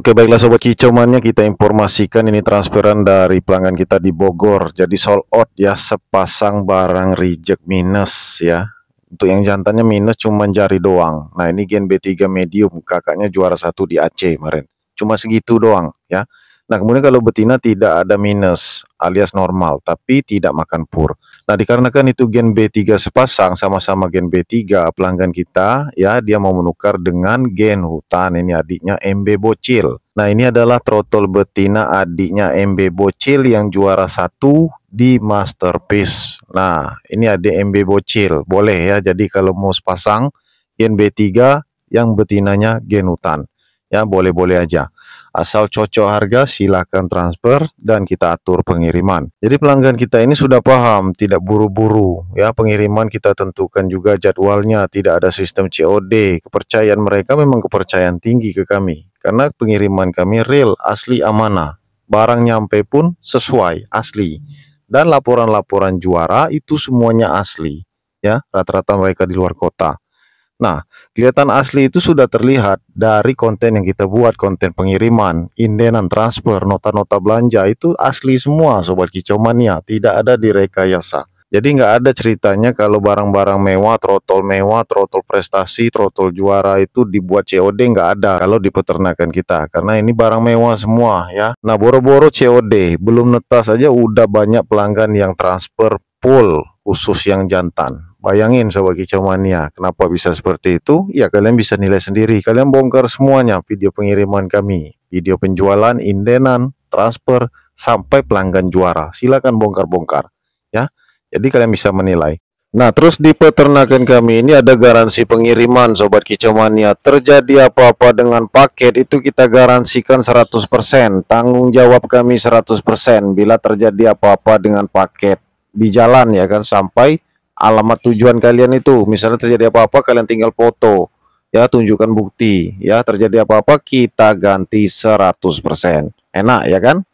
Oke baiklah Sobat Kicomannya kita informasikan ini transferan dari pelanggan kita di Bogor Jadi sold out ya sepasang barang reject minus ya Untuk yang jantannya minus cuma jari doang Nah ini Gen B3 medium kakaknya juara satu di Aceh kemarin Cuma segitu doang ya Nah, kemudian kalau betina tidak ada minus alias normal, tapi tidak makan pur. Nah, dikarenakan itu gen B3 sepasang sama-sama gen B3 pelanggan kita, ya dia mau menukar dengan gen hutan ini adiknya MB bocil. Nah, ini adalah trotol betina adiknya MB bocil yang juara satu di masterpiece. Nah, ini adik MB bocil, boleh ya. Jadi kalau mau sepasang gen B3 yang betinanya gen hutan, ya boleh-boleh aja. Asal cocok harga silahkan transfer dan kita atur pengiriman. Jadi pelanggan kita ini sudah paham, tidak buru-buru ya pengiriman kita tentukan juga jadwalnya, tidak ada sistem COD. Kepercayaan mereka memang kepercayaan tinggi ke kami karena pengiriman kami real, asli amanah. Barang nyampe pun sesuai asli. Dan laporan-laporan juara itu semuanya asli ya, rata-rata mereka di luar kota. Nah, kelihatan asli itu sudah terlihat dari konten yang kita buat, konten pengiriman, indenan transfer, nota-nota belanja itu asli semua sobat mania. tidak ada direkayasa. Jadi nggak ada ceritanya kalau barang-barang mewah, trotol mewah, trotol prestasi, trotol juara itu dibuat COD nggak ada kalau di peternakan kita karena ini barang mewah semua ya. Nah boro-boro COD belum netas aja udah banyak pelanggan yang transfer pool khusus yang jantan. Bayangin sobat kicau mania, kenapa bisa seperti itu? Ya kalian bisa nilai sendiri. Kalian bongkar semuanya video pengiriman kami, video penjualan, indenan, transfer sampai pelanggan juara. Silakan bongkar-bongkar ya. Jadi kalian bisa menilai. Nah, terus di peternakan kami ini ada garansi pengiriman sobat kicau mania. Terjadi apa-apa dengan paket itu kita garansikan 100%. Tanggung jawab kami 100% bila terjadi apa-apa dengan paket di jalan ya kan sampai alamat tujuan kalian itu. Misalnya terjadi apa-apa kalian tinggal foto. Ya, tunjukkan bukti. Ya, terjadi apa-apa kita ganti 100%. Enak ya kan?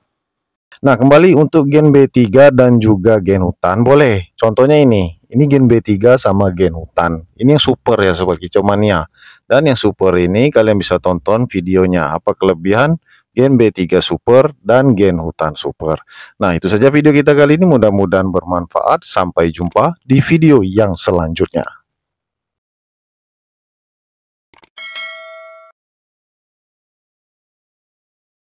Nah, kembali untuk gen B3 dan juga gen hutan boleh. Contohnya ini. Ini gen B3 sama gen hutan. Ini yang super ya sobat kicau mania. Dan yang super ini kalian bisa tonton videonya apa kelebihan Gen B3 Super, dan Gen Hutan Super. Nah, itu saja video kita kali ini. Mudah-mudahan bermanfaat. Sampai jumpa di video yang selanjutnya.